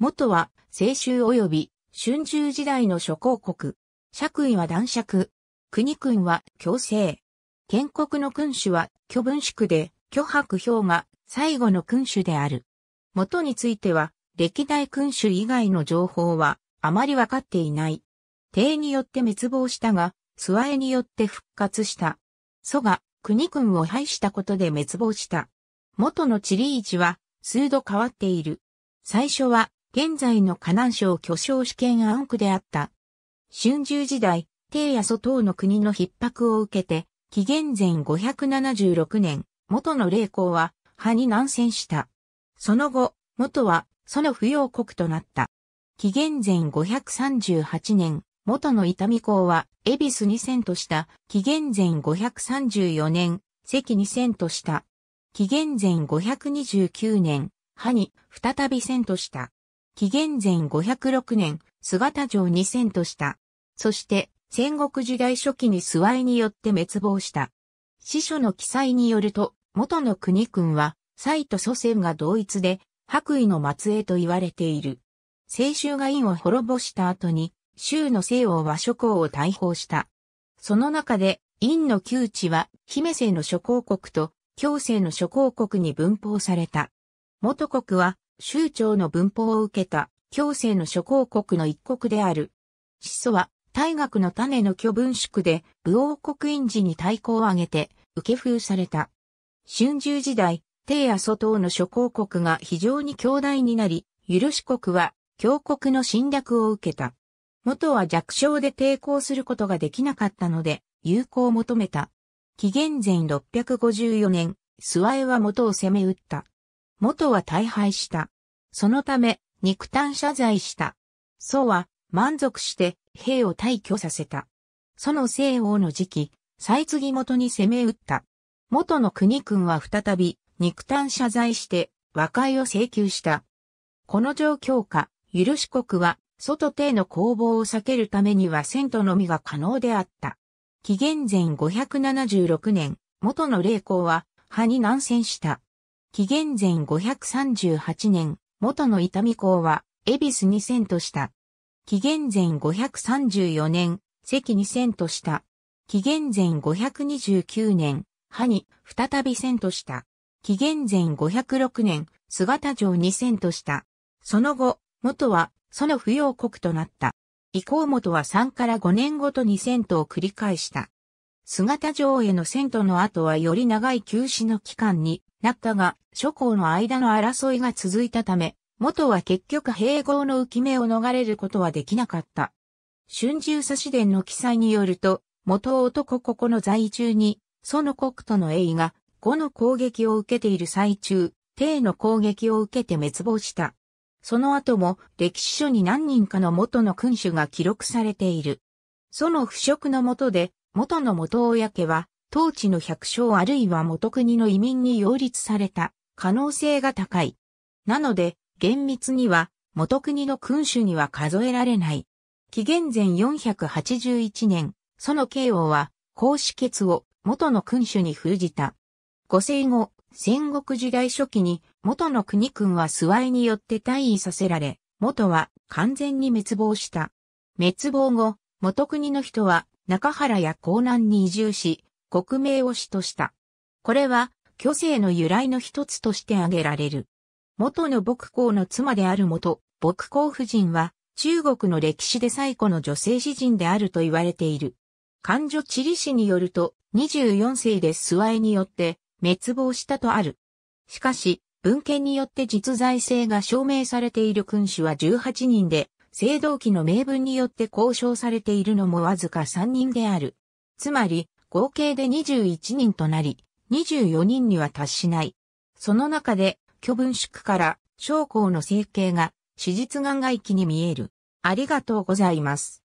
元は、青州及び、春秋時代の諸公国。爵位は男爵。国君は強制。建国の君主は巨文宿で、巨白氷が最後の君主である。元については、歴代君主以外の情報はあまりわかっていない。帝によって滅亡したが、諏訪によって復活した。蘇が国君を廃したことで滅亡した。元の地理位置は数度変わっている。最初は現在の河南省巨匠試験暗区であった。春秋時代、帝や祖等の国の逼迫を受けて、紀元前576年、元の霊公は、派に南遷した。その後、元は、その扶養国となった。紀元前538年、元の伊丹公は、恵比寿に遷とした、紀元前534年、関に遷とした。紀元前529年、派に再び遷とした。紀元前506年、姿城に遷都した。そして、戦国時代初期に諏訪によって滅亡した。司書の記載によると、元の国君は、蔡と祖先が同一で、白衣の末裔と言われている。清州が院を滅ぼした後に、州の西王は諸侯を大砲した。その中で、院の旧地は、姫姓の諸侯国と、京姓の諸侯国に分封された。元国は、州長の文法を受けた、強制の諸公国の一国である。始祖は、大学の種の巨文宿で、武王国院時に対抗を挙げて、受け封された。春秋時代、帝や祖等の諸公国が非常に強大になり、許し国は、強国の侵略を受けた。元は弱小で抵抗することができなかったので、友好を求めた。紀元前654年、諏訪江は元を攻め撃った。元は大敗した。そのため、肉弾謝罪した。宋は満足して兵を退去させた。その西王の時期、再次元に攻め打った。元の国君は再び肉弾謝罪して和解を請求した。この状況下、許し国は外帝の攻防を避けるためには戦都のみが可能であった。紀元前576年、元の霊光は、派に難戦した。紀元前538年、元の伊丹公は、恵比寿に遷都した。紀元前534年、関に遷都した。紀元前529年、歯に再び遷都した。紀元前506年、姿城に遷都した。その後、元は、その扶養国となった。以降元は3から5年ごとに遷都を繰り返した。姿城への遷都の後はより長い休止の期間になったが、諸侯の間の争いが続いたため、元は結局併合の浮き目を逃れることはできなかった。春秋差し伝の記載によると、元男ここの在中に、その国との栄が、後の攻撃を受けている最中、帝の攻撃を受けて滅亡した。その後も歴史書に何人かの元の君主が記録されている。その腐食のもとで、元の元親家は、当地の百姓あるいは元国の移民に擁立された可能性が高い。なので、厳密には元国の君主には数えられない。紀元前481年、その慶応は、孔子決を元の君主に封じた。五世後、戦国時代初期に元の国君は諏訪によって退位させられ、元は完全に滅亡した。滅亡後、元国の人は中原や江南に移住し、国名を主とした。これは、虚勢の由来の一つとして挙げられる。元の牧公の妻である元、牧公夫人は、中国の歴史で最古の女性詩人であると言われている。漢女地理史によると、24世で諏訪絵によって滅亡したとある。しかし、文献によって実在性が証明されている君主は18人で、青銅器の名分によって交渉されているのもわずか3人である。つまり、合計で21人となり、24人には達しない。その中で、巨文宿から将校の成形が、史実眼外気に見える。ありがとうございます。